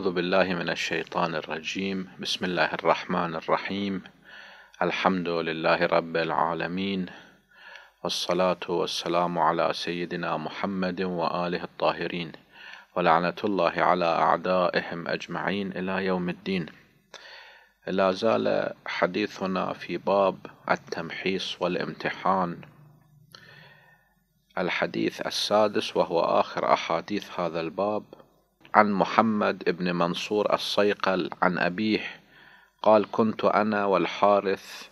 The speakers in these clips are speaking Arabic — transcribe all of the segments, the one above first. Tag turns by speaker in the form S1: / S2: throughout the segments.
S1: أعوذ بالله من الشيطان الرجيم بسم الله الرحمن الرحيم الحمد لله رب العالمين والصلاة والسلام على سيدنا محمد وآله الطاهرين ولعنة الله على أعدائهم أجمعين إلى يوم الدين لا زال حديثنا في باب التمحيص والامتحان الحديث السادس وهو آخر أحاديث هذا الباب عن محمد بن منصور الصيقل عن أبيه قال كنت أنا والحارث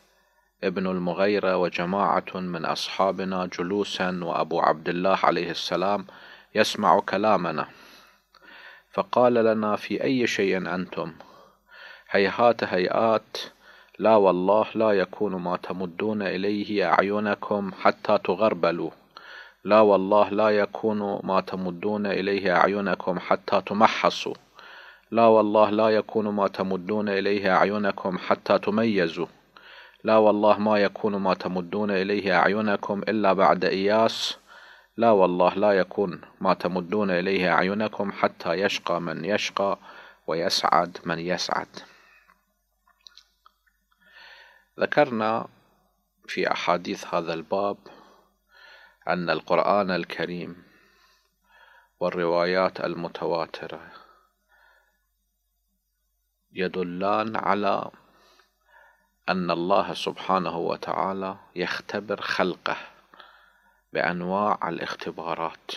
S1: ابن المغيرة وجماعة من أصحابنا جلوسا وأبو عبد الله عليه السلام يسمع كلامنا فقال لنا في أي شيء أنتم هيهات هيئات لا والله لا يكون ما تمدون إليه أعينكم حتى تغربلوا لا والله لا يكون ما تمدون إليه أعينكم حتى تمحصوا لا والله لا يكون ما تمدون إليه أعينكم حتى تميزوا لا والله ما يكون ما تمدون إليه أعينكم إلا بعد إياس لا والله لا يكون ما تمدون إليه أعينكم حتى يشقى من يشقى ويسعد من يسعد ذكرنا في أحاديث هذا الباب أن القرآن الكريم والروايات المتواترة يدلان على أن الله سبحانه وتعالى يختبر خلقه بأنواع الاختبارات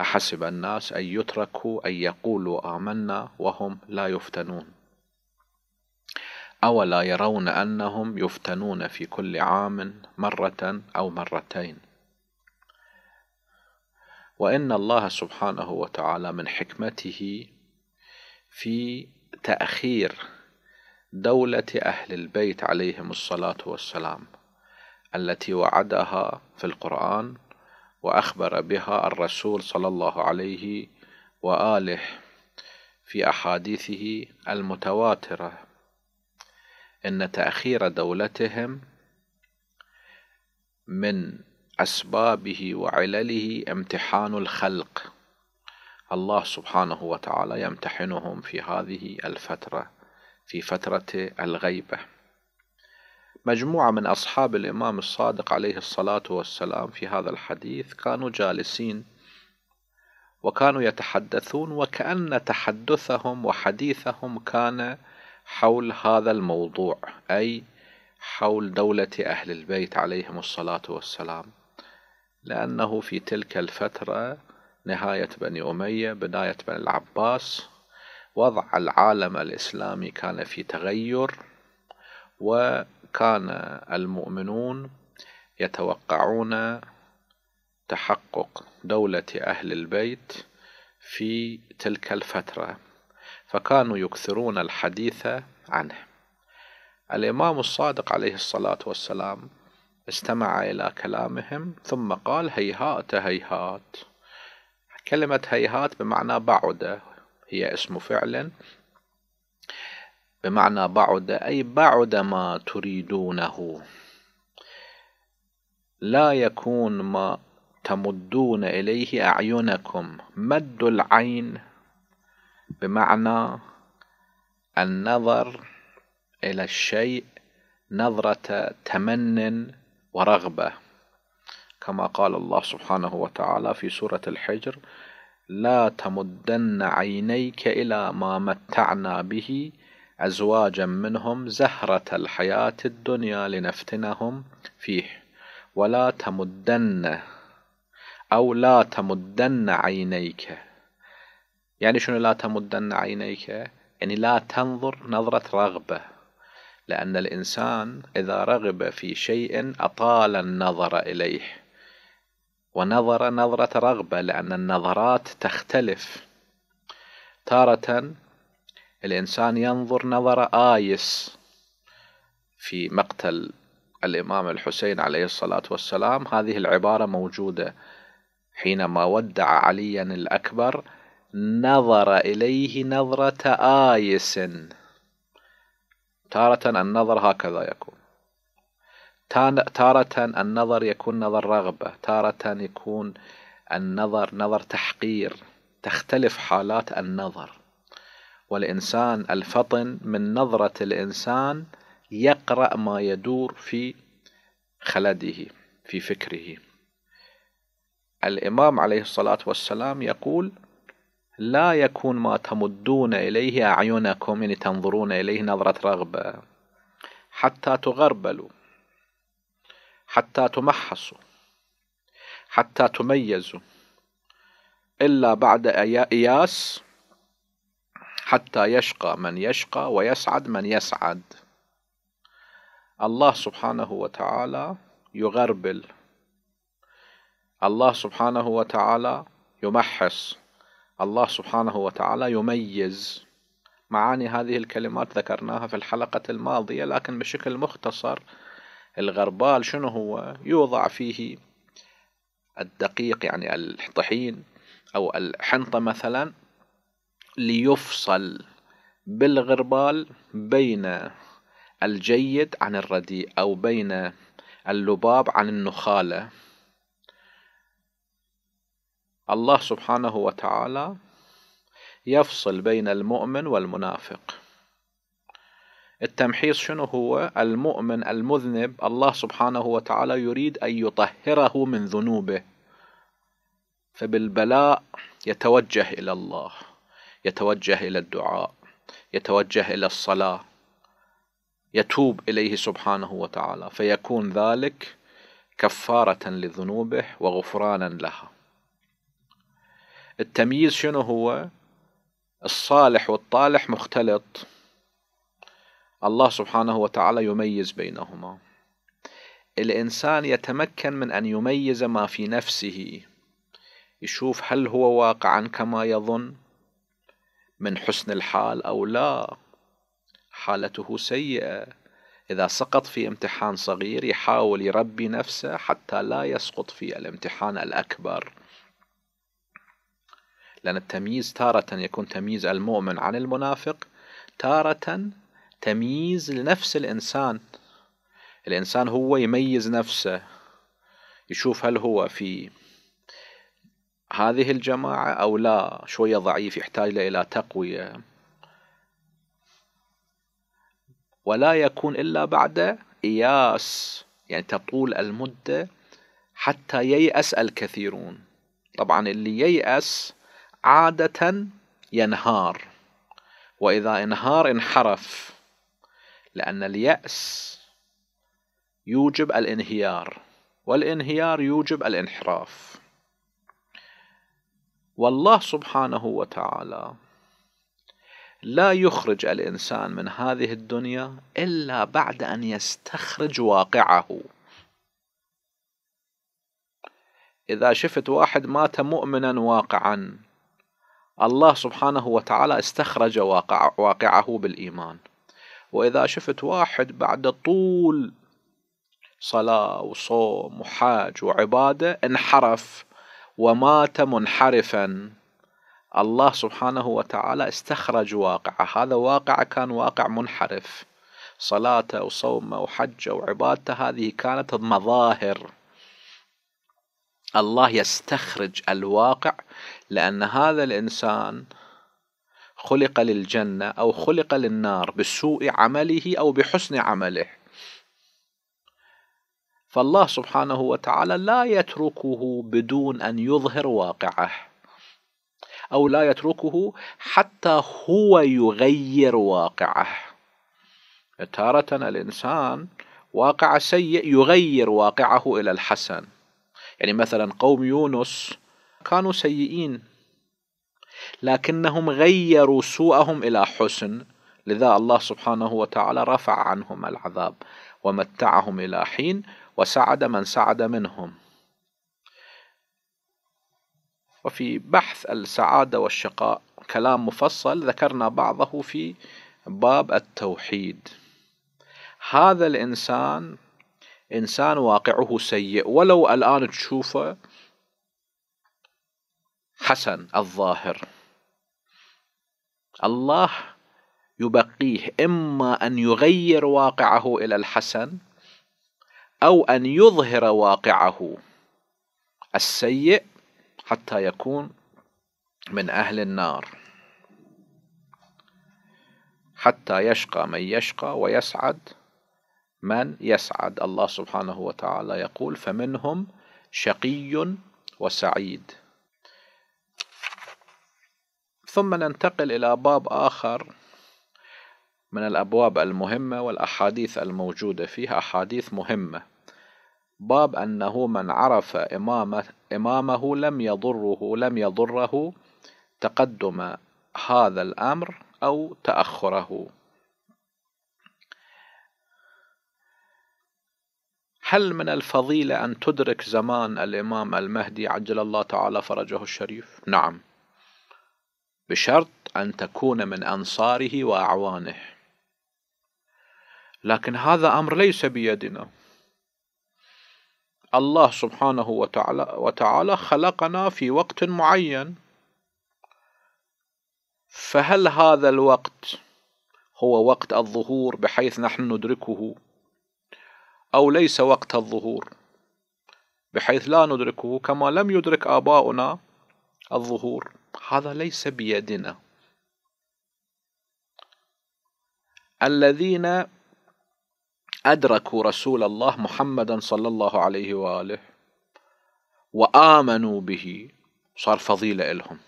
S1: أحسب الناس أن يتركوا أن يقولوا آمنا وهم لا يفتنون أولا يرون أنهم يفتنون في كل عام مرة أو مرتين وإن الله سبحانه وتعالى من حكمته في تأخير دولة أهل البيت عليهم الصلاة والسلام التي وعدها في القرآن وأخبر بها الرسول صلى الله عليه وآله في أحاديثه المتواترة إن تأخير دولتهم من أسبابه وعلله امتحان الخلق الله سبحانه وتعالى يمتحنهم في هذه الفترة في فترة الغيبة مجموعة من أصحاب الإمام الصادق عليه الصلاة والسلام في هذا الحديث كانوا جالسين وكانوا يتحدثون وكأن تحدثهم وحديثهم كان حول هذا الموضوع أي حول دولة أهل البيت عليهم الصلاة والسلام لأنه في تلك الفترة نهاية بني أمية بداية بني العباس وضع العالم الإسلامي كان في تغير وكان المؤمنون يتوقعون تحقق دولة أهل البيت في تلك الفترة فكانوا يكثرون الحديث عنه الإمام الصادق عليه الصلاة والسلام استمع إلى كلامهم ثم قال هيهات هيهات كلمة هيهات بمعنى بعد هي اسم فعل بمعنى بعد أي بعد ما تريدونه لا يكون ما تمدون إليه أعينكم مد العين بمعنى النظر إلى الشيء نظرة تمن ورغبة كما قال الله سبحانه وتعالى في سورة الحجر لا تمدن عينيك إلى ما متعنا به أزواجا منهم زهرة الحياة الدنيا لنفتنهم فيه ولا تمدن أو لا تمدن عينيك يعني شنو لا تمدن عينيك يعني لا تنظر نظرة رغبة لأن الإنسان إذا رغب في شيء أطال النظر إليه ونظر نظرة رغبة لأن النظرات تختلف تارة الإنسان ينظر نظر آيس في مقتل الإمام الحسين عليه الصلاة والسلام هذه العبارة موجودة حينما ودع عليا الأكبر نظر إليه نظرة آيس تارة النظر هكذا يكون تارة النظر يكون نظر رغبة تارة يكون النظر نظر تحقير تختلف حالات النظر والإنسان الفطن من نظرة الإنسان يقرأ ما يدور في خلده في فكره الإمام عليه الصلاة والسلام يقول لا يكون ما تمدون إليه أعينكم يعني تنظرون إليه نظرة رغبة حتى تغربلوا حتى تمحصوا حتى تميزوا إلا بعد إياس حتى يشقى من يشقى ويسعد من يسعد الله سبحانه وتعالى يغربل الله سبحانه وتعالى يمحص الله سبحانه وتعالى يميز معاني هذه الكلمات ذكرناها في الحلقة الماضية لكن بشكل مختصر الغربال شنو هو يوضع فيه الدقيق يعني الطحين أو الحنطة مثلا ليفصل بالغربال بين الجيد عن الرديء أو بين اللباب عن النخالة الله سبحانه وتعالى يفصل بين المؤمن والمنافق التمحيص شنو هو المؤمن المذنب الله سبحانه وتعالى يريد أن يطهره من ذنوبه فبالبلاء يتوجه إلى الله يتوجه إلى الدعاء يتوجه إلى الصلاة يتوب إليه سبحانه وتعالى فيكون ذلك كفارة لذنوبه وغفرانا لها التمييز شنو هو الصالح والطالح مختلط الله سبحانه وتعالى يميز بينهما الإنسان يتمكن من أن يميز ما في نفسه يشوف هل هو واقعا كما يظن من حسن الحال أو لا حالته سيئة إذا سقط في امتحان صغير يحاول يربي نفسه حتى لا يسقط في الامتحان الأكبر لأن التمييز تارة يكون تمييز المؤمن عن المنافق تارة تمييز لنفس الإنسان الإنسان هو يميز نفسه يشوف هل هو في هذه الجماعة أو لا شوية ضعيف يحتاج إلى تقوية ولا يكون إلا بعد إياس يعني تطول المدة حتى ييأس الكثيرون طبعا اللي ييأس عادة ينهار وإذا انهار انحرف لأن اليأس يوجب الانهيار والانهيار يوجب الانحراف والله سبحانه وتعالى لا يخرج الإنسان من هذه الدنيا إلا بعد أن يستخرج واقعه إذا شفت واحد مات مؤمنا واقعا الله سبحانه وتعالى استخرج واقع واقعه بالإيمان وإذا شفت واحد بعد طول صلاة وصوم وحاج وعبادة انحرف ومات منحرفا الله سبحانه وتعالى استخرج واقعه هذا واقع كان واقع منحرف صلاته وصومه وحجه وعبادته هذه كانت مظاهر الله يستخرج الواقع لأن هذا الإنسان خلق للجنة أو خلق للنار بسوء عمله أو بحسن عمله فالله سبحانه وتعالى لا يتركه بدون أن يظهر واقعه أو لا يتركه حتى هو يغير واقعه تارة الإنسان واقع سيء يغير واقعه إلى الحسن يعني مثلا قوم يونس كانوا سيئين لكنهم غيروا سوءهم إلى حسن لذا الله سبحانه وتعالى رفع عنهم العذاب ومتعهم إلى حين وسعد من سعد منهم وفي بحث السعادة والشقاء كلام مفصل ذكرنا بعضه في باب التوحيد هذا الإنسان إنسان واقعه سيء ولو الآن تشوفه حسن الظاهر الله يبقيه اما ان يغير واقعه الى الحسن او ان يظهر واقعه السيء حتى يكون من اهل النار حتى يشقى من يشقى ويسعد من يسعد الله سبحانه وتعالى يقول فمنهم شقي وسعيد ثم ننتقل إلى باب آخر من الأبواب المهمة والأحاديث الموجودة فيه أحاديث مهمة باب أنه من عرف إمامة إمامه لم يضره لم يضره تقدم هذا الأمر أو تأخره هل من الفضيلة أن تدرك زمان الإمام المهدي عجل الله تعالى فرجه الشريف؟ نعم بشرط أن تكون من أنصاره وأعوانه لكن هذا أمر ليس بيدنا الله سبحانه وتعالى, وتعالى خلقنا في وقت معين فهل هذا الوقت هو وقت الظهور بحيث نحن ندركه أو ليس وقت الظهور بحيث لا ندركه كما لم يدرك آباؤنا الظهور هذا ليس بيدنا الذين أدركوا رسول الله محمدا صلى الله عليه وآله وآمنوا به صار فضيلة إلهم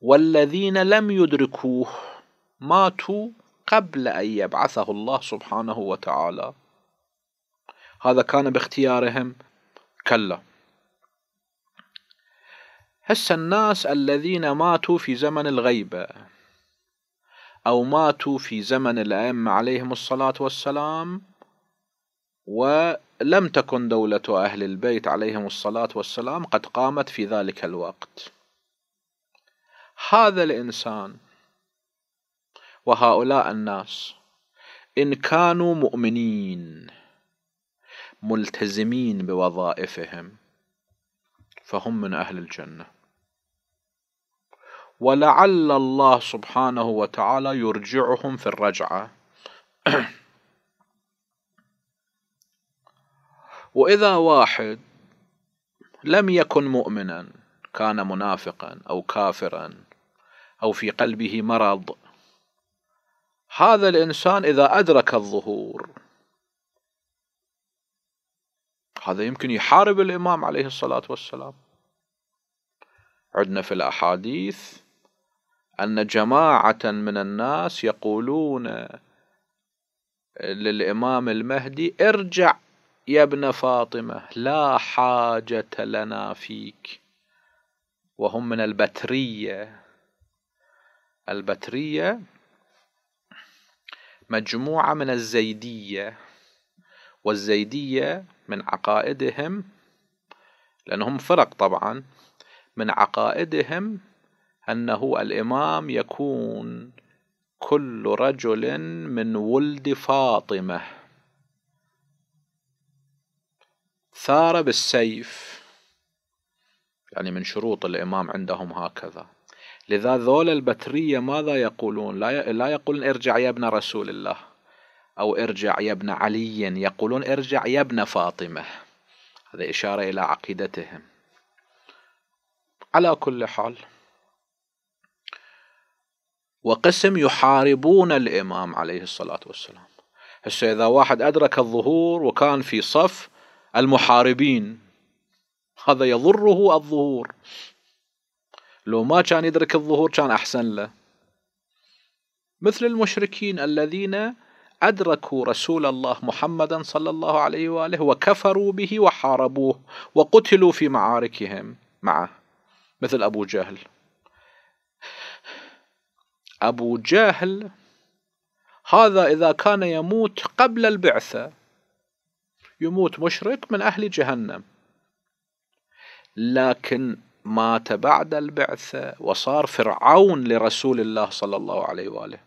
S1: والذين لم يدركوه ماتوا قبل أن يبعثه الله سبحانه وتعالى هذا كان باختيارهم كلا هسا الناس الذين ماتوا في زمن الغيبة أو ماتوا في زمن الأئمة عليهم الصلاة والسلام ولم تكن دولة أهل البيت عليهم الصلاة والسلام قد قامت في ذلك الوقت هذا الإنسان وهؤلاء الناس إن كانوا مؤمنين ملتزمين بوظائفهم فهم من أهل الجنة ولعل الله سبحانه وتعالى يرجعهم في الرجعة وإذا واحد لم يكن مؤمنا كان منافقا أو كافرا أو في قلبه مرض هذا الإنسان إذا أدرك الظهور هذا يمكن يحارب الإمام عليه الصلاة والسلام عدنا في الأحاديث أن جماعة من الناس يقولون للإمام المهدي ارجع يا ابن فاطمة لا حاجة لنا فيك وهم من البترية البترية مجموعة من الزيدية والزيدية من عقائدهم لأنهم فرق طبعا من عقائدهم أنه الإمام يكون كل رجل من ولد فاطمة ثار بالسيف يعني من شروط الإمام عندهم هكذا لذا ذول البترية ماذا يقولون لا يقولون ارجع يا ابن رسول الله أو ارجع يا ابن علي يقولون ارجع يا ابن فاطمة هذا إشارة إلى عقيدتهم على كل حال وقسم يحاربون الإمام عليه الصلاة والسلام هسه إذا واحد أدرك الظهور وكان في صف المحاربين هذا يضره الظهور لو ما كان يدرك الظهور كان أحسن له مثل المشركين الذين أدركوا رسول الله محمدا صلى الله عليه وآله وكفروا به وحاربوه وقتلوا في معاركهم معه مثل أبو جهل أبو جهل هذا إذا كان يموت قبل البعثة يموت مشرك من أهل جهنم لكن مات بعد البعثة وصار فرعون لرسول الله صلى الله عليه وآله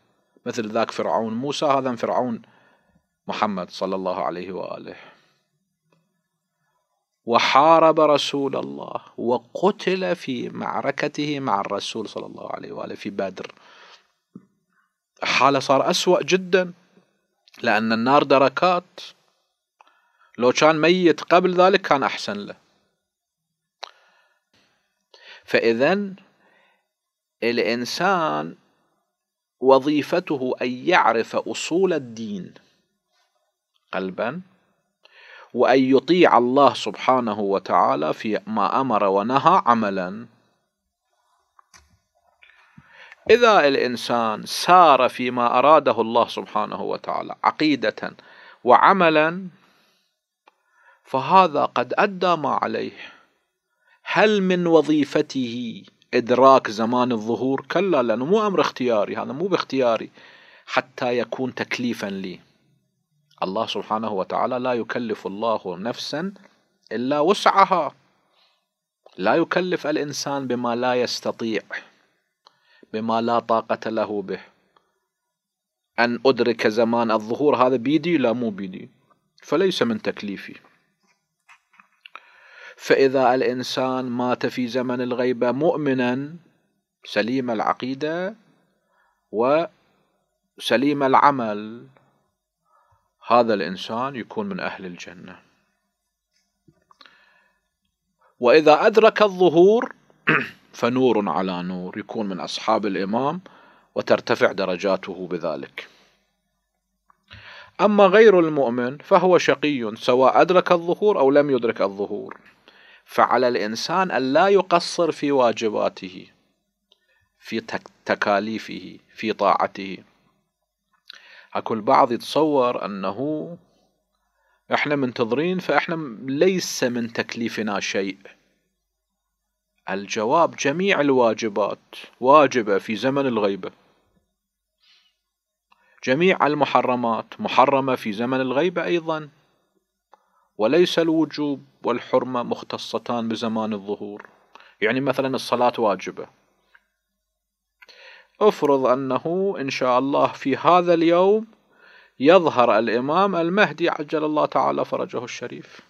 S1: مثل ذاك فرعون موسى هذا فرعون محمد صلى الله عليه وآله وحارب رسول الله وقتل في معركته مع الرسول صلى الله عليه وآله في بدر حاله صار أسوأ جدا لأن النار دركات لو كان ميت قبل ذلك كان أحسن له فإذا الإنسان وظيفته أن يعرف أصول الدين قلبا وأن يطيع الله سبحانه وتعالى في ما أمر ونهى عملا إذا الإنسان سار فيما أراده الله سبحانه وتعالى عقيدة وعملا فهذا قد أدى ما عليه هل من وظيفته إدراك زمان الظهور كلا لأنه مو أمر اختياري هذا مو باختياري حتى يكون تكليفا لي الله سبحانه وتعالى لا يكلف الله نفسا إلا وسعها لا يكلف الإنسان بما لا يستطيع بما لا طاقة له به أن أدرك زمان الظهور هذا بيدي لا مو بيدي فليس من تكليفي فإذا الإنسان مات في زمن الغيبة مؤمنا سليم العقيدة وسليم العمل هذا الإنسان يكون من أهل الجنة وإذا أدرك الظهور فنور على نور يكون من أصحاب الإمام وترتفع درجاته بذلك أما غير المؤمن فهو شقي سواء أدرك الظهور أو لم يدرك الظهور فعلى الإنسان أن لا يقصر في واجباته في تكاليفه في طاعته اكو البعض يتصور انه احنا منتظرين فاحنا ليس من تكليفنا شيء الجواب جميع الواجبات واجبة في زمن الغيبة جميع المحرمات محرمة في زمن الغيبة أيضا وليس الوجوب والحرمة مختصتان بزمان الظهور يعني مثلا الصلاة واجبة افرض أنه إن شاء الله في هذا اليوم يظهر الإمام المهدي عجل الله تعالى فرجه الشريف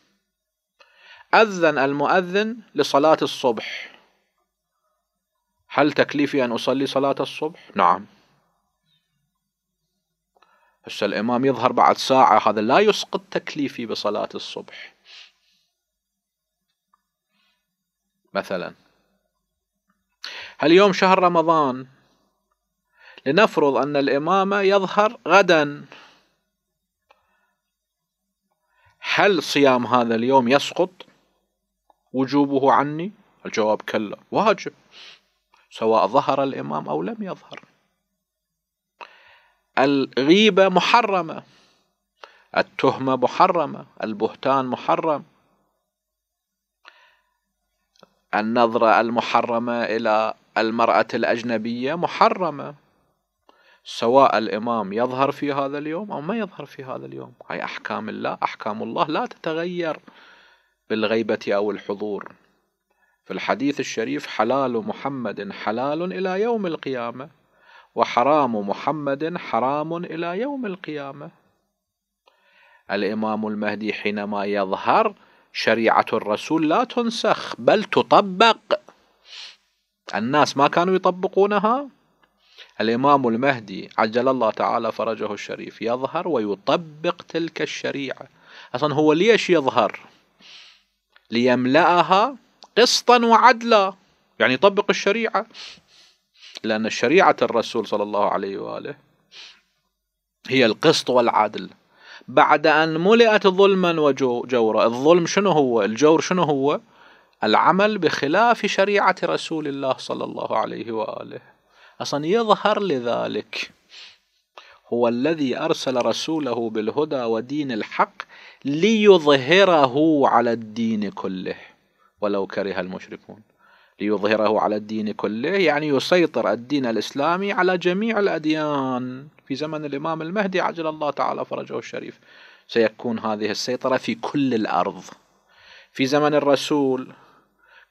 S1: أذن المؤذن لصلاة الصبح هل تكليفي أن أصلي صلاة الصبح؟ نعم هسه الإمام يظهر بعد ساعة هذا لا يسقط تكليفي بصلاة الصبح مثلا هل يوم شهر رمضان لنفرض أن الإمامة يظهر غدا هل صيام هذا اليوم يسقط وجوبه عني الجواب كلا واجب سواء ظهر الإمام أو لم يظهر الغيبة محرمة التهمة محرمة البهتان محرم النظرة المحرمة إلى المرأة الأجنبية محرمة سواء الإمام يظهر في هذا اليوم أو ما يظهر في هذا اليوم هاي أحكام الله أحكام الله لا تتغير بالغيبة أو الحضور في الحديث الشريف حلال محمد حلال إلى يوم القيامة وحرام محمد حرام إلى يوم القيامة الإمام المهدي حينما يظهر شريعة الرسول لا تنسخ بل تطبق الناس ما كانوا يطبقونها الإمام المهدي عجل الله تعالى فرجه الشريف يظهر ويطبق تلك الشريعة أصلا هو ليش يظهر ليملأها قسطا وعدلا يعني يطبق الشريعة لأن شريعة الرسول صلى الله عليه وآله هي القسط والعدل بعد أن ملئت ظلما وجورا الظلم شنو هو الجور شنو هو العمل بخلاف شريعة رسول الله صلى الله عليه وآله أصلا يظهر لذلك هو الذي أرسل رسوله بالهدى ودين الحق ليظهره على الدين كله ولو كره المشركون ليظهره على الدين كله يعني يسيطر الدين الإسلامي على جميع الأديان في زمن الإمام المهدي عجل الله تعالى فرجه الشريف سيكون هذه السيطرة في كل الأرض في زمن الرسول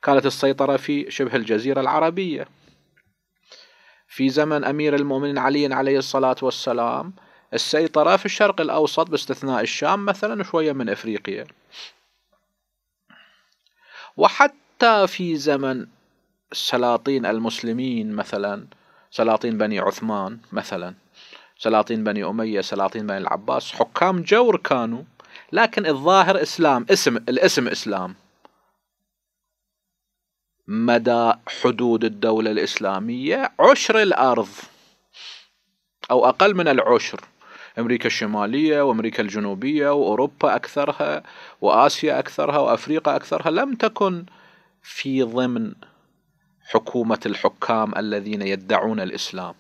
S1: كانت السيطرة في شبه الجزيرة العربية في زمن أمير المؤمنين علي عليه الصلاة والسلام السيطرة في الشرق الأوسط باستثناء الشام مثلا وشوية من إفريقيا وحتى في زمن سلاطين المسلمين مثلا سلاطين بني عثمان مثلا سلاطين بني أمية سلاطين بني العباس حكام جور كانوا لكن الظاهر إسلام اسم الاسم إسلام مدى حدود الدولة الإسلامية عشر الأرض أو أقل من العشر أمريكا الشمالية وأمريكا الجنوبية وأوروبا أكثرها وآسيا أكثرها وأفريقيا أكثرها لم تكن في ضمن حكومة الحكام الذين يدعون الإسلام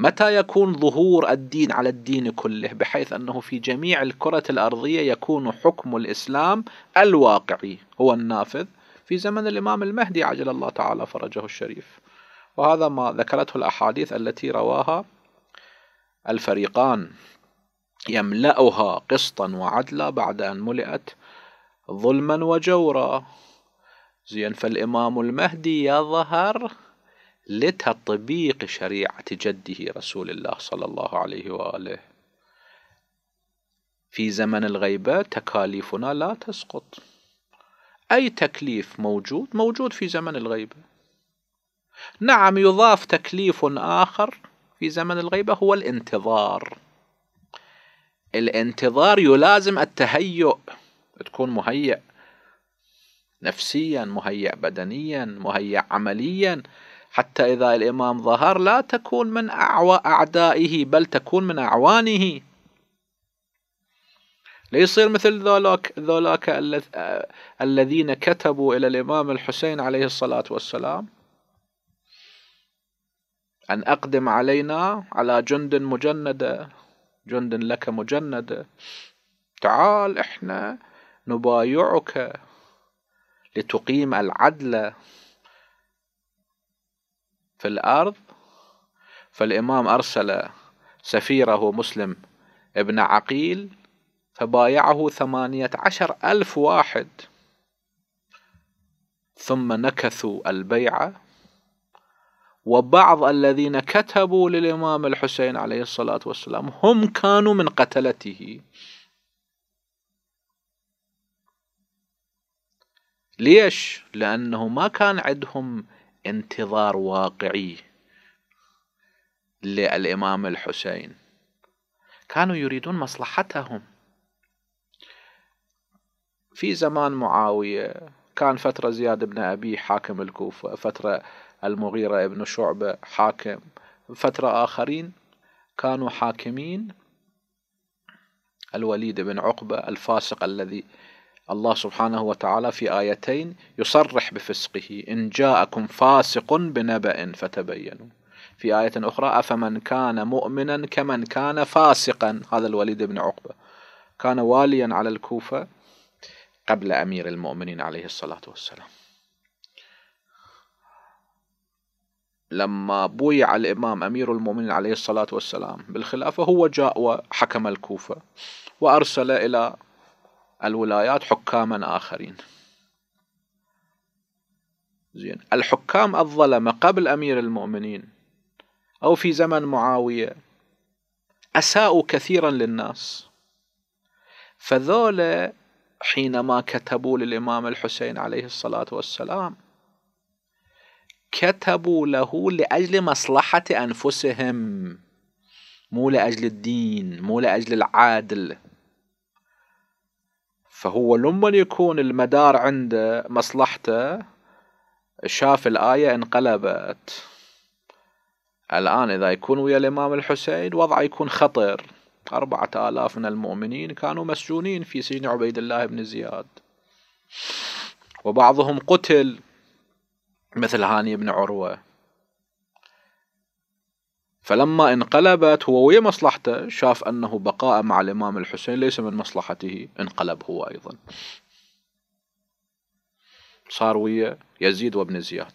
S1: متى يكون ظهور الدين على الدين كله بحيث انه في جميع الكره الارضيه يكون حكم الاسلام الواقعي هو النافذ في زمن الامام المهدي عجل الله تعالى فرجه الشريف وهذا ما ذكرته الاحاديث التي رواها الفريقان يملأها قسطا وعدلا بعد أن ملئت ظلما وجورا زين فالإمام المهدي يظهر لتطبيق شريعة جده رسول الله صلى الله عليه وآله في زمن الغيبة تكاليفنا لا تسقط أي تكليف موجود موجود في زمن الغيبة نعم يضاف تكليف آخر في زمن الغيبة هو الانتظار الانتظار يلازم التهيؤ تكون مهيئ نفسيا مهيئ بدنيا مهيئ عمليا حتى إذا الإمام ظهر لا تكون من أعوى أعدائه بل تكون من أعوانه ليصير مثل ذولاك ذولاك الذين كتبوا إلى الإمام الحسين عليه الصلاة والسلام أن أقدم علينا على جند مجندة جند لك مجندة تعال إحنا نبايعك لتقيم العدل في الأرض فالإمام أرسل سفيره مسلم ابن عقيل فبايعه ثمانية عشر ألف واحد ثم نكثوا البيعة وبعض الذين كتبوا للإمام الحسين عليه الصلاة والسلام هم كانوا من قتلته ليش؟ لأنه ما كان عندهم انتظار واقعي للإمام الحسين كانوا يريدون مصلحتهم في زمان معاوية كان فترة زياد بن أبي حاكم الكوفة فترة المغيرة بن شعبة حاكم فترة آخرين كانوا حاكمين الوليد بن عقبة الفاسق الذي الله سبحانه وتعالى في آيتين يصرح بفسقه إن جاءكم فاسق بنبأ فتبينوا في آية أخرى أفمن كان مؤمنا كمن كان فاسقا هذا الوليد بن عقبة كان واليا على الكوفة قبل أمير المؤمنين عليه الصلاة والسلام لما بويع الإمام أمير المؤمنين عليه الصلاة والسلام بالخلافة هو جاء وحكم الكوفة وأرسل إلى الولايات حكاما آخرين زين الحكام الظلمة قبل أمير المؤمنين أو في زمن معاوية أساءوا كثيرا للناس فذولا حينما كتبوا للإمام الحسين عليه الصلاة والسلام كتبوا له لأجل مصلحة أنفسهم مو لأجل الدين مو لأجل العادل فهو لما يكون المدار عنده مصلحته شاف الآية انقلبت الآن إذا يكون ويا الإمام الحسين وضعه يكون خطر أربعة آلاف من المؤمنين كانوا مسجونين في سجن عبيد الله بن زياد وبعضهم قتل مثل هاني بن عروة فلما انقلبت هو ويا مصلحته شاف أنه بقاء مع الإمام الحسين ليس من مصلحته انقلب هو أيضا صار ويا يزيد وابن زياد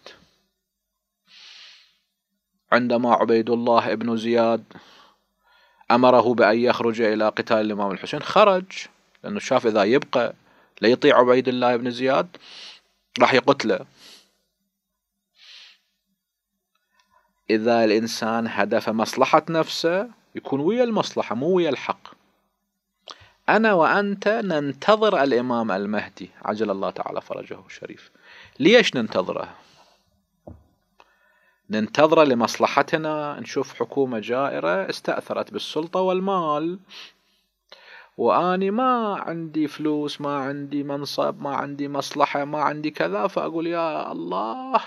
S1: عندما عبيد الله ابن زياد أمره بأن يخرج إلى قتال الإمام الحسين خرج لأنه شاف إذا يبقى ليطيع عبيد الله ابن زياد راح يقتله إذا الإنسان هدف مصلحة نفسه يكون ويا المصلحة مو ويا الحق أنا وأنت ننتظر الإمام المهدي عجل الله تعالى فرجه الشريف ليش ننتظره؟ ننتظره لمصلحتنا نشوف حكومة جائرة استأثرت بالسلطة والمال وأني ما عندي فلوس ما عندي منصب ما عندي مصلحة ما عندي كذا فأقول يا الله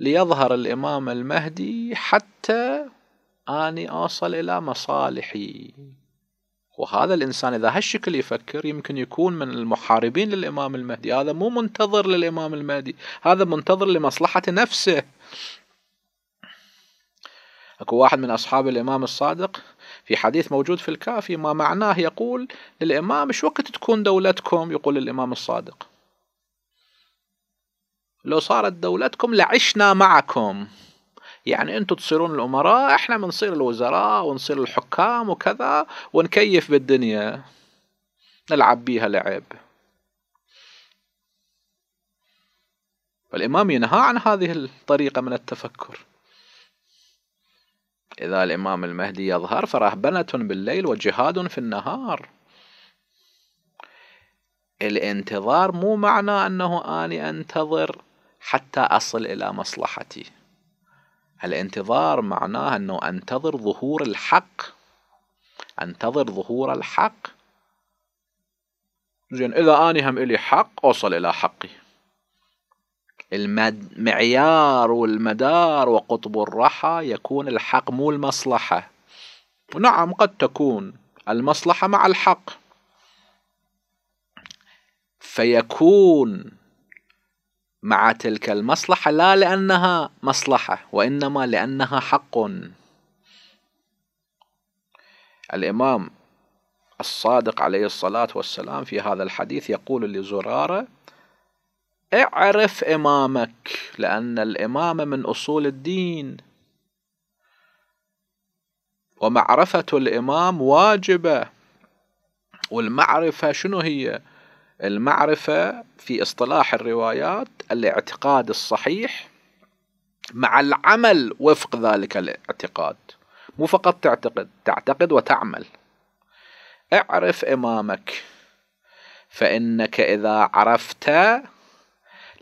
S1: ليظهر الإمام المهدي حتى أني أوصل إلى مصالحي وهذا الإنسان إذا هالشكل يفكر يمكن يكون من المحاربين للإمام المهدي هذا مو منتظر للإمام المهدي هذا منتظر لمصلحة نفسه أكو واحد من أصحاب الإمام الصادق في حديث موجود في الكافي ما معناه يقول للإمام شو وقت تكون دولتكم يقول الإمام الصادق لو صارت دولتكم لعشنا معكم يعني انتم تصيرون الامراء احنا بنصير الوزراء ونصير الحكام وكذا ونكيف بالدنيا نلعب بيها لعب فالامام ينهى عن هذه الطريقه من التفكر اذا الامام المهدي يظهر فرهبنه بالليل وجهاد في النهار الانتظار مو معنى انه اني انتظر حتى أصل إلى مصلحتي الانتظار معناه أنه أنتظر ظهور الحق أنتظر ظهور الحق زين إذا أني هم إلي حق أوصل إلى حقي المعيار والمدار وقطب الرحى يكون الحق مو المصلحة نعم قد تكون المصلحة مع الحق فيكون مع تلك المصلحة لا لأنها مصلحة وإنما لأنها حق الإمام الصادق عليه الصلاة والسلام في هذا الحديث يقول لزرارة اعرف إمامك لأن الإمام من أصول الدين ومعرفة الإمام واجبة والمعرفة شنو هي؟ المعرفة في اصطلاح الروايات الاعتقاد الصحيح مع العمل وفق ذلك الاعتقاد مو فقط تعتقد تعتقد وتعمل اعرف إمامك فإنك إذا عرفت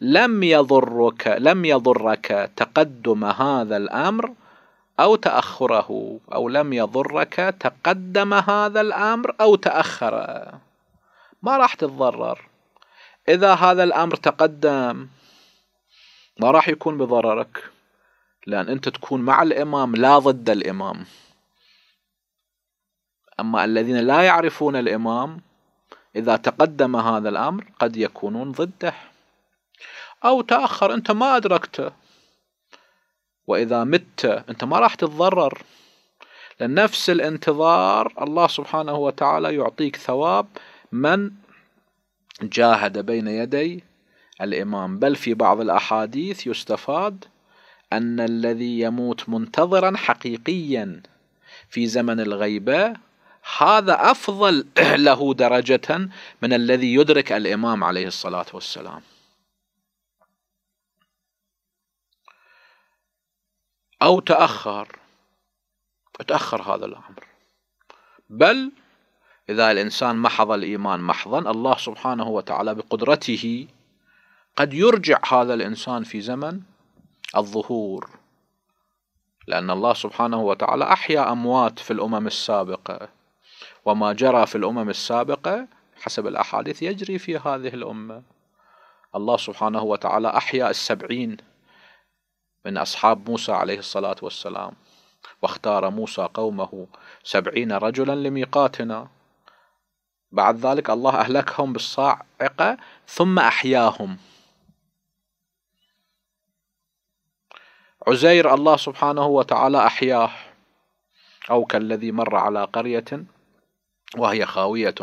S1: لم يضرك لم يضرك تقدم هذا الأمر أو تأخره أو لم يضرك تقدم هذا الأمر أو تأخره ما راح تتضرر إذا هذا الأمر تقدم ما راح يكون بضررك لأن أنت تكون مع الإمام لا ضد الإمام أما الذين لا يعرفون الإمام إذا تقدم هذا الأمر قد يكونون ضده أو تأخر أنت ما أدركته وإذا مت أنت ما راح تتضرر لأن نفس الانتظار الله سبحانه وتعالى يعطيك ثواب من جاهد بين يدي الإمام بل في بعض الأحاديث يستفاد أن الذي يموت منتظرا حقيقيا في زمن الغيبة هذا أفضل له درجة من الذي يدرك الإمام عليه الصلاة والسلام أو تأخر تأخر هذا الأمر بل إذا الإنسان محض الإيمان محضا الله سبحانه وتعالى بقدرته قد يرجع هذا الإنسان في زمن الظهور لأن الله سبحانه وتعالى أحيا أموات في الأمم السابقة وما جرى في الأمم السابقة حسب الأحاديث يجري في هذه الأمة الله سبحانه وتعالى أحيا السبعين من أصحاب موسى عليه الصلاة والسلام واختار موسى قومه سبعين رجلا لميقاتنا بعد ذلك الله أهلكهم بالصاعقة ثم أحياهم عزير الله سبحانه وتعالى أحياه أو كالذي مر على قرية وهي خاوية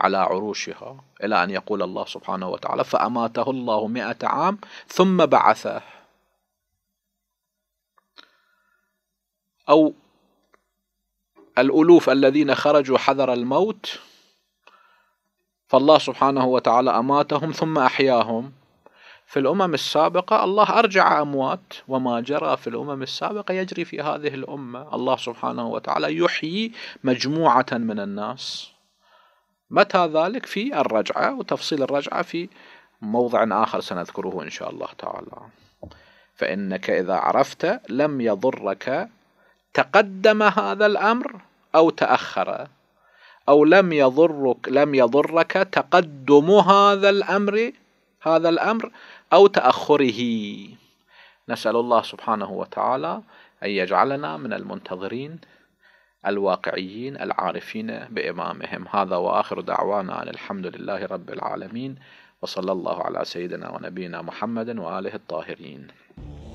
S1: على عروشها إلى أن يقول الله سبحانه وتعالى فأماته الله مئة عام ثم بعثه أو الألوف الذين خرجوا حذر الموت فالله سبحانه وتعالى أماتهم ثم أحياهم في الأمم السابقة الله أرجع أموات وما جرى في الأمم السابقة يجري في هذه الأمة الله سبحانه وتعالى يحيي مجموعة من الناس متى ذلك في الرجعة وتفصيل الرجعة في موضع آخر سنذكره إن شاء الله تعالى فإنك إذا عرفت لم يضرك تقدم هذا الأمر أو تأخر أو لم يضرك لم يضرك تقدم هذا الأمر هذا الأمر أو تأخره نسأل الله سبحانه وتعالى أن يجعلنا من المنتظرين الواقعيين العارفين بإمامهم هذا وآخر دعوانا أن الحمد لله رب العالمين وصلى الله على سيدنا ونبينا محمد وآله الطاهرين